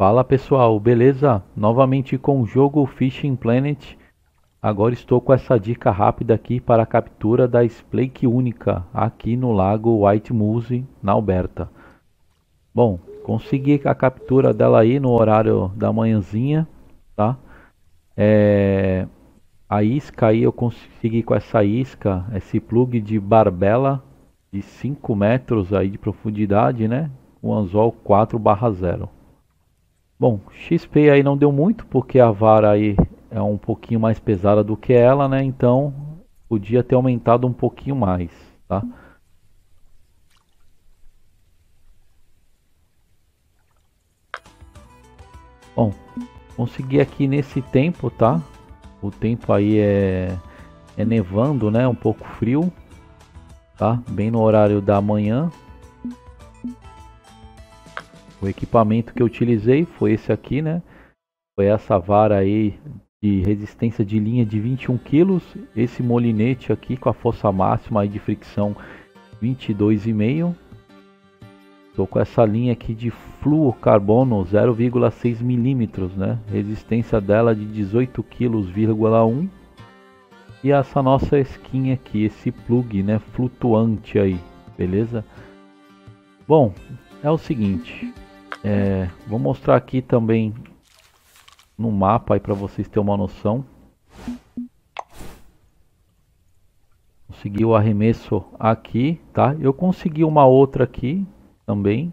Fala pessoal, beleza? Novamente com o jogo Fishing Planet. Agora estou com essa dica rápida aqui para a captura da Splake única aqui no lago White Moose, na Alberta. Bom, consegui a captura dela aí no horário da manhãzinha, tá? É... A isca aí eu consegui com essa isca, esse plug de barbela de 5 metros aí de profundidade, né? Um anzol 4 barra 0. Bom, XP aí não deu muito, porque a vara aí é um pouquinho mais pesada do que ela, né? Então podia ter aumentado um pouquinho mais, tá? Bom, consegui aqui nesse tempo, tá? O tempo aí é, é nevando, né? Um pouco frio, tá? Bem no horário da manhã, o equipamento que eu utilizei foi esse aqui, né? Foi essa vara aí de resistência de linha de 21 kg, esse molinete aqui com a força máxima aí de fricção 22,5. Estou com essa linha aqui de fluorcarbono 0,6 milímetros, né? Resistência dela de 18 kg,1 e essa nossa skin aqui, esse plug, né, flutuante aí, beleza? Bom, é o seguinte, é, vou mostrar aqui também no mapa aí para vocês terem uma noção. Consegui o arremesso aqui, tá? Eu consegui uma outra aqui também,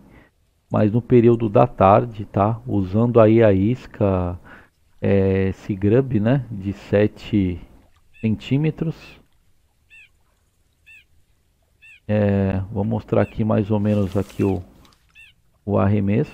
mas no período da tarde, tá? Usando aí a isca, é, esse grub, né? De 7 centímetros. É, vou mostrar aqui mais ou menos aqui o, o arremesso.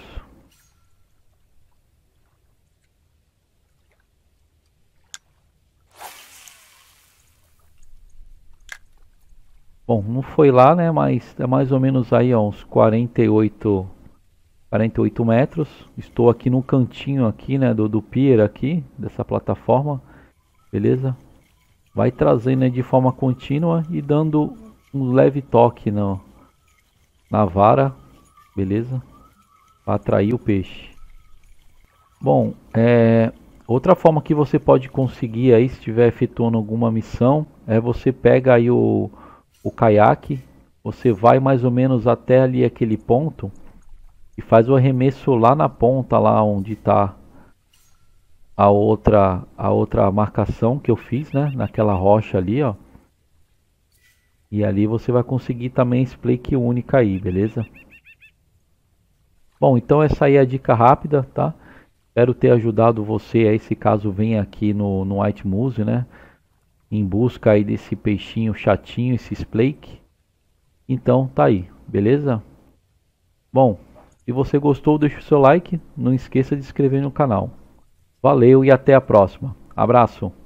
Bom, não foi lá, né? Mas é mais ou menos aí ó, uns 48, 48 metros. Estou aqui no cantinho aqui, né? Do, do pier aqui, dessa plataforma. Beleza? Vai trazendo né, de forma contínua e dando um leve toque na, né, na vara. Beleza? para atrair o peixe. Bom, é, outra forma que você pode conseguir aí se estiver efetuando alguma missão é você pega aí o, o caiaque, você vai mais ou menos até ali aquele ponto e faz o arremesso lá na ponta lá onde está a outra a outra marcação que eu fiz, né, naquela rocha ali, ó. E ali você vai conseguir também split única aí, beleza? Bom, então essa aí é a dica rápida, tá? Espero ter ajudado você aí, se caso venha aqui no, no White Muse, né? Em busca aí desse peixinho chatinho, esse splake. Então, tá aí, beleza? Bom, se você gostou, deixa o seu like. Não esqueça de se inscrever no canal. Valeu e até a próxima. Abraço!